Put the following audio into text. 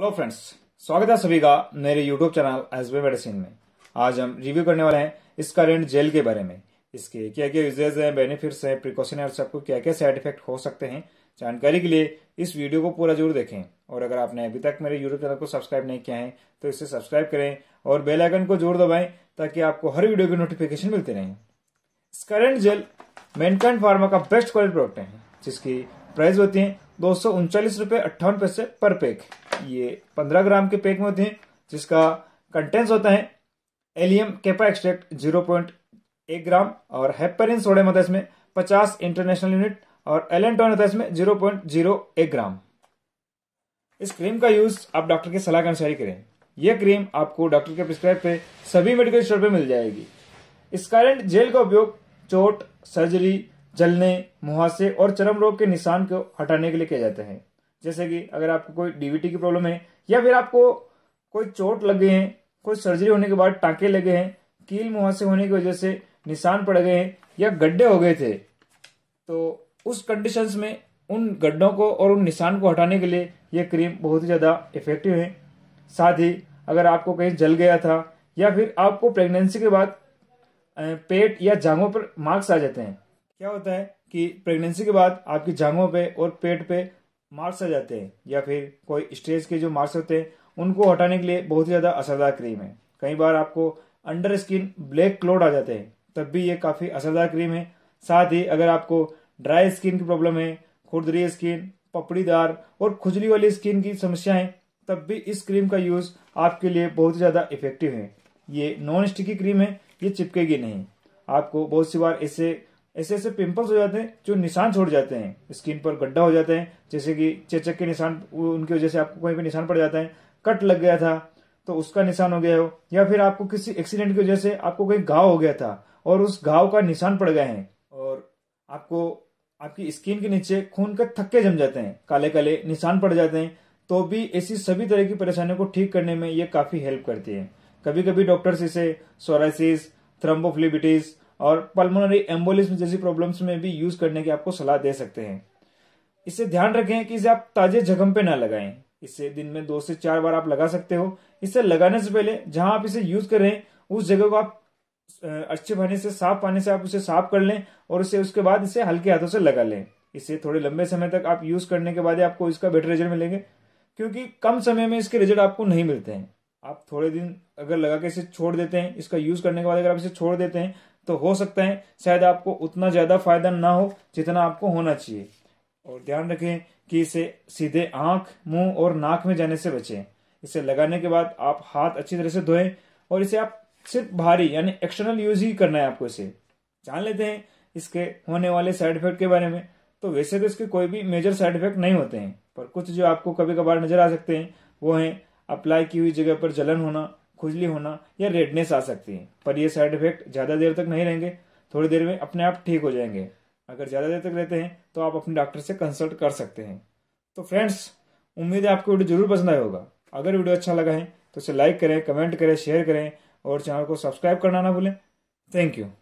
hello friends स्वागत है सभी का मेरे YouTube channel S B medicine में आज हम रिव्यू करने वाले हैं इस करेंट जेल के बारे में इसके क्या क्या यूजेज हैं बेनिफिट्स हैं प्रिकॉशन और सबको क्या क्या साइड इफेक्ट हो सकते हैं जानकारी के लिए इस वीडियो को पूरा जरूर देखें और अगर आपने अभी तक मेरे यूट्यूब चैनल को सब्सक्राइब नहीं किया है तो इसे सब्सक्राइब करें और बेलाइकन को जोर दबाएं ताकि आपको हर वीडियो की नोटिफिकेशन मिलती रहे स्करेंट जेल मेनकाइंड फार्मा का बेस्ट क्वालिटी प्रोडक्ट है जिसकी प्राइस होती है दो सौ पैसे पर पैक ये 15 ग्राम के पैक में होते हैं जिसका कंटेंट्स होता है एलियम केपा एक्सट्रैक्ट 0.1 ग्राम और हेपरिन सोडियम होता है इसमें 50 इंटरनेशनल यूनिट और एलेंटॉन होता है इसमें 0.01 ग्राम इस क्रीम का यूज आप डॉक्टर की सलाह के अनुसार ही करें यह क्रीम आपको डॉक्टर के प्रिस्क्राइब पे सभी मेडिकल स्टोर पे मिल जाएगी इस कारण जेल का उपयोग चोट सर्जरी जलने मुहासे और चरम रोग के निशान को हटाने के लिए किया जाता है जैसे कि अगर आपको कोई डीवीटी की प्रॉब्लम है या फिर आपको कोई चोट लग गई है कोई सर्जरी होने के बाद टांके लगे हैं कील मुहासे होने की वजह से निशान पड़ गए हैं या गड्ढे हो गए थे तो उस कंडीशन में उन गड्ढों को और उन निशान को हटाने के लिए यह क्रीम बहुत ही ज़्यादा इफेक्टिव है साथ ही अगर आपको कहीं जल गया था या फिर आपको प्रेगनेंसी के बाद पेट या जांघों पर मार्क्स आ जाते हैं क्या होता है कि प्रेगनेंसी के बाद आपकी जांघों पे और पेट पे मार्क्स आ जाते हैं या फिर कोई स्ट्रेस के जो मार्क्स होते हैं उनको हटाने के लिए बहुत ही ज़्यादा असरदार क्रीम है कई बार आपको अंडर स्किन ब्लैक क्लोड आ जाते हैं तब भी ये काफ़ी असरदार क्रीम है साथ ही अगर आपको ड्राई स्किन की प्रॉब्लम है खुरदरी स्किन पपड़ीदार और खुजली वाली स्किन की समस्याएं तब भी इस क्रीम का यूज आपके लिए बहुत ज़्यादा इफेक्टिव है ये नॉन स्टिकी क्रीम है ये चिपकेगी नहीं आपको बहुत सी बार इससे ऐसे ऐसे पिंपल्स हो जाते हैं जो निशान छोड़ जाते हैं स्किन पर गड्ढा हो जाते हैं जैसे कि चेचक के निशान उनकी वजह से आपको कहीं पर निशान पड़ जाता है कट लग गया था तो उसका निशान हो गया हो या फिर आपको किसी एक्सीडेंट की वजह से आपको कहीं घाव हो गया था और उस घाव का निशान पड़ गए हैं और आपको आपकी स्किन के नीचे खून के थक्के जम जाते हैं काले काले निशान पड़ जाते हैं तो भी ऐसी सभी तरह की परेशानियों को ठीक करने में ये काफी हेल्प करती है कभी कभी डॉक्टर्स इसे सोराइसिस थ्रम्बोफ्लिबिटीज और पल्मोनरी एम्बोलिज्म जैसी प्रॉब्लम्स में भी यूज करने की आपको सलाह दे सकते हैं इससे ध्यान रखें कि इसे आप ताजे जख्म पे ना लगाएं इसे दिन में दो से चार बार आप लगा सकते हो इसे लगाने से पहले जहां आप इसे यूज कर रहे हैं उस जगह को आप अच्छे पानी से साफ पानी से आप उसे साफ कर लें और उसे उसके बाद इसे हल्के हाथों से लगा लें इसे थोड़े लंबे समय तक आप यूज करने के बाद आपको इसका बेटर रिजल्ट मिलेंगे क्योंकि कम समय में इसके रिजल्ट आपको नहीं मिलते हैं आप थोड़े दिन अगर लगा के इसे छोड़ देते हैं इसका यूज करने के बाद अगर आप इसे छोड़ देते हैं तो हो सकता है शायद आपको उतना ज्यादा फायदा ना हो जितना आपको होना चाहिए और ध्यान रखें कि इसे सीधे आंख मुंह और नाक में जाने से बचें इसे लगाने के बाद आप हाथ अच्छी तरह से धोएं और इसे आप सिर्फ भारी यानी एक्सटर्नल यूज ही करना है आपको इसे जान लेते हैं इसके होने वाले साइड इफेक्ट के बारे में तो वैसे तो इसके कोई भी मेजर साइड इफेक्ट नहीं होते हैं पर कुछ जो आपको कभी कभार नजर आ सकते हैं वो हैं अप्लाई की हुई जगह पर जलन होना खुजली होना या रेडनेस आ सकती है पर ये साइड इफेक्ट ज़्यादा देर तक नहीं रहेंगे थोड़ी देर में अपने आप ठीक हो जाएंगे अगर ज़्यादा देर तक रहते हैं तो आप अपने डॉक्टर से कंसल्ट कर सकते हैं तो फ्रेंड्स उम्मीद है आपको वीडियो जरूर पसंद आया होगा अगर वीडियो अच्छा लगा है तो इसे लाइक करें कमेंट करें शेयर करें और चैनल को सब्सक्राइब करना ना भूलें थैंक यू